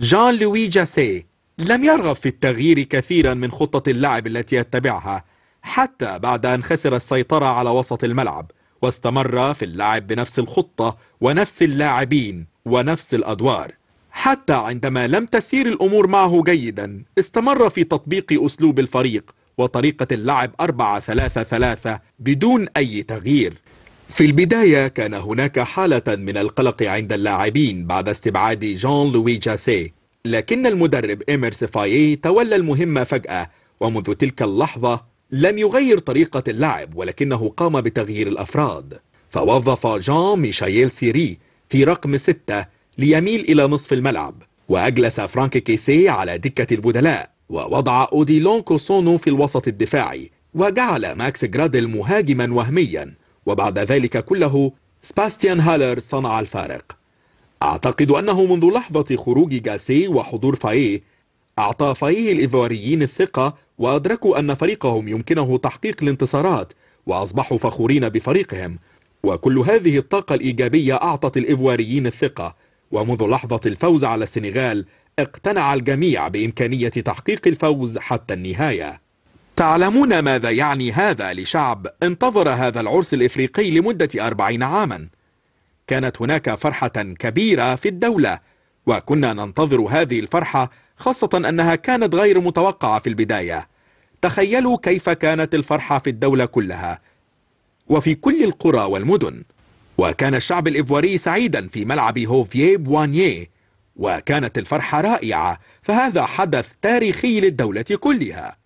جان لوي جاسي لم يرغب في التغيير كثيرا من خطة اللعب التي يتبعها حتى بعد أن خسر السيطرة على وسط الملعب واستمر في اللعب بنفس الخطة ونفس اللاعبين ونفس الأدوار حتى عندما لم تسير الأمور معه جيدا استمر في تطبيق أسلوب الفريق وطريقة اللعب 4-3-3 بدون أي تغيير في البداية كان هناك حالة من القلق عند اللاعبين بعد استبعاد جان لوي جاسي لكن المدرب إمير سيفايي تولى المهمة فجأة ومنذ تلك اللحظة لم يغير طريقة اللعب ولكنه قام بتغيير الأفراد فوظف جان ميشيل سيري في رقم ستة ليميل إلى نصف الملعب وأجلس فرانك كيسي على دكة البدلاء ووضع أودي لونكو سونو في الوسط الدفاعي وجعل ماكس جرادل مهاجما وهميا وبعد ذلك كله سباستيان هالر صنع الفارق أعتقد أنه منذ لحظة خروج جاسي وحضور فايه أعطى فايه الإيفواريين الثقة وأدركوا أن فريقهم يمكنه تحقيق الانتصارات وأصبحوا فخورين بفريقهم وكل هذه الطاقة الإيجابية أعطت الإيفواريين الثقة ومنذ لحظة الفوز على السنغال اقتنع الجميع بإمكانية تحقيق الفوز حتى النهاية تعلمون ماذا يعني هذا لشعب انتظر هذا العرس الإفريقي لمدة أربعين عاما كانت هناك فرحة كبيرة في الدولة وكنا ننتظر هذه الفرحة خاصة أنها كانت غير متوقعة في البداية تخيلوا كيف كانت الفرحة في الدولة كلها وفي كل القرى والمدن وكان الشعب الإيفواري سعيدا في ملعب هوفيه بوانييه وكانت الفرحة رائعة فهذا حدث تاريخي للدولة كلها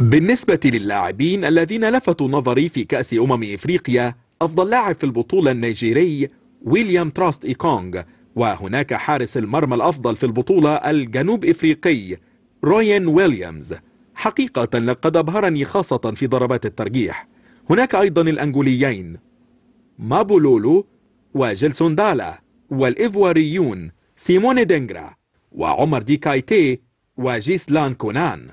بالنسبة للاعبين الذين لفتوا نظري في كأس أمم إفريقيا أفضل لاعب في البطولة النيجيري ويليام تراست إيكونغ وهناك حارس المرمى الأفضل في البطولة الجنوب إفريقي رويان ويليامز حقيقة لقد أبهرني خاصة في ضربات الترجيح هناك أيضا الأنجوليين مابولولو وجيلسون دالا والإيفواريون سيمون دينجرا وعمر دي كايتي وجيسلان كونان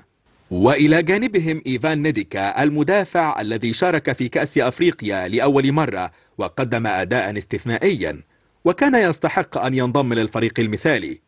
وإلى جانبهم إيفان نيديكا المدافع الذي شارك في كأس أفريقيا لأول مرة وقدم أداء استثنائيا وكان يستحق أن ينضم للفريق المثالي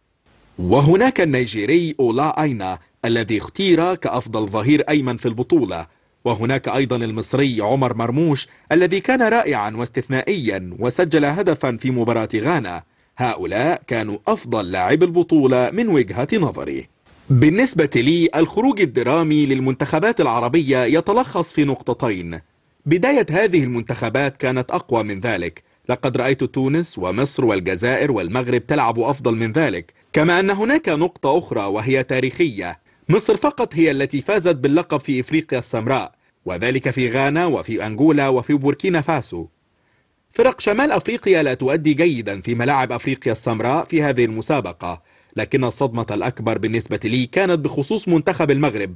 وهناك النيجيري أولا أينا الذي اختير كأفضل ظهير أيمن في البطولة وهناك أيضا المصري عمر مرموش الذي كان رائعا واستثنائيا وسجل هدفا في مباراة غانا هؤلاء كانوا أفضل لاعب البطولة من وجهة نظري بالنسبة لي الخروج الدرامي للمنتخبات العربية يتلخص في نقطتين بداية هذه المنتخبات كانت أقوى من ذلك لقد رأيت تونس ومصر والجزائر والمغرب تلعب أفضل من ذلك كما أن هناك نقطة أخرى وهي تاريخية مصر فقط هي التي فازت باللقب في إفريقيا السمراء وذلك في غانا وفي أنغولا وفي بوركينا فاسو فرق شمال أفريقيا لا تؤدي جيدا في ملاعب أفريقيا السمراء في هذه المسابقة لكن الصدمة الأكبر بالنسبة لي كانت بخصوص منتخب المغرب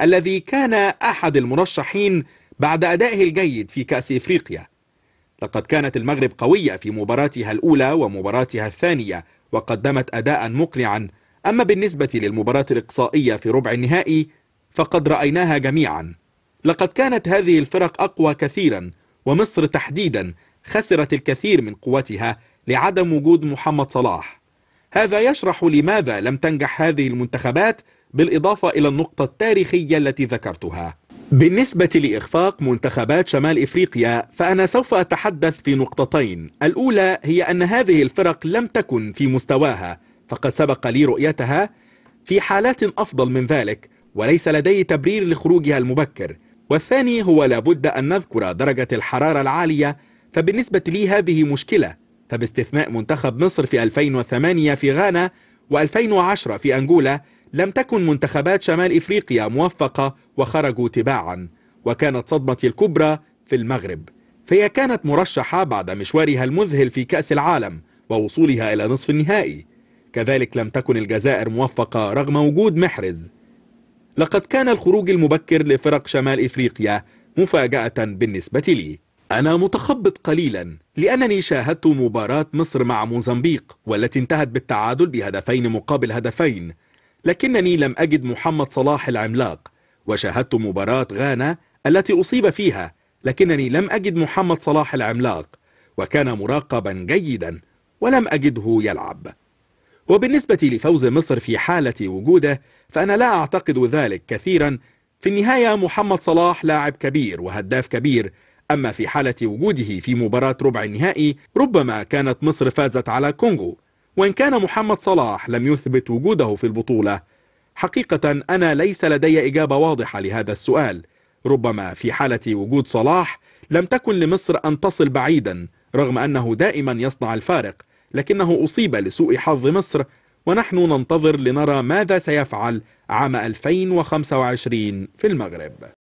الذي كان أحد المرشحين بعد أدائه الجيد في كأس إفريقيا لقد كانت المغرب قوية في مباراتها الأولى ومباراتها الثانية وقدمت أداء مقنعا أما بالنسبة للمباراة الإقصائية في ربع النهائي فقد رأيناها جميعا لقد كانت هذه الفرق أقوى كثيرا ومصر تحديدا خسرت الكثير من قوتها لعدم وجود محمد صلاح هذا يشرح لماذا لم تنجح هذه المنتخبات بالإضافة إلى النقطة التاريخية التي ذكرتها بالنسبة لإخفاق منتخبات شمال إفريقيا فأنا سوف أتحدث في نقطتين الأولى هي أن هذه الفرق لم تكن في مستواها فقد سبق لي رؤيتها في حالات أفضل من ذلك وليس لدي تبرير لخروجها المبكر والثاني هو لابد أن نذكر درجة الحرارة العالية فبالنسبة لي هذه مشكلة فباستثناء منتخب مصر في 2008 في غانا و2010 في أنجولا لم تكن منتخبات شمال إفريقيا موفقة وخرجوا تباعا وكانت صدمتي الكبرى في المغرب فهي كانت مرشحة بعد مشوارها المذهل في كأس العالم ووصولها إلى نصف النهائي كذلك لم تكن الجزائر موفقة رغم وجود محرز لقد كان الخروج المبكر لفرق شمال إفريقيا مفاجأة بالنسبة لي أنا متخبط قليلا لأنني شاهدت مباراة مصر مع موزمبيق والتي انتهت بالتعادل بهدفين مقابل هدفين لكنني لم أجد محمد صلاح العملاق وشاهدت مباراة غانا التي أصيب فيها لكنني لم أجد محمد صلاح العملاق وكان مراقبا جيدا ولم أجده يلعب وبالنسبة لفوز مصر في حالة وجوده فأنا لا أعتقد ذلك كثيرا في النهاية محمد صلاح لاعب كبير وهداف كبير أما في حالة وجوده في مباراة ربع النهائي ربما كانت مصر فازت على كونغو وإن كان محمد صلاح لم يثبت وجوده في البطولة حقيقة أنا ليس لدي إجابة واضحة لهذا السؤال ربما في حالة وجود صلاح لم تكن لمصر أن تصل بعيدا رغم أنه دائما يصنع الفارق لكنه أصيب لسوء حظ مصر ونحن ننتظر لنرى ماذا سيفعل عام 2025 في المغرب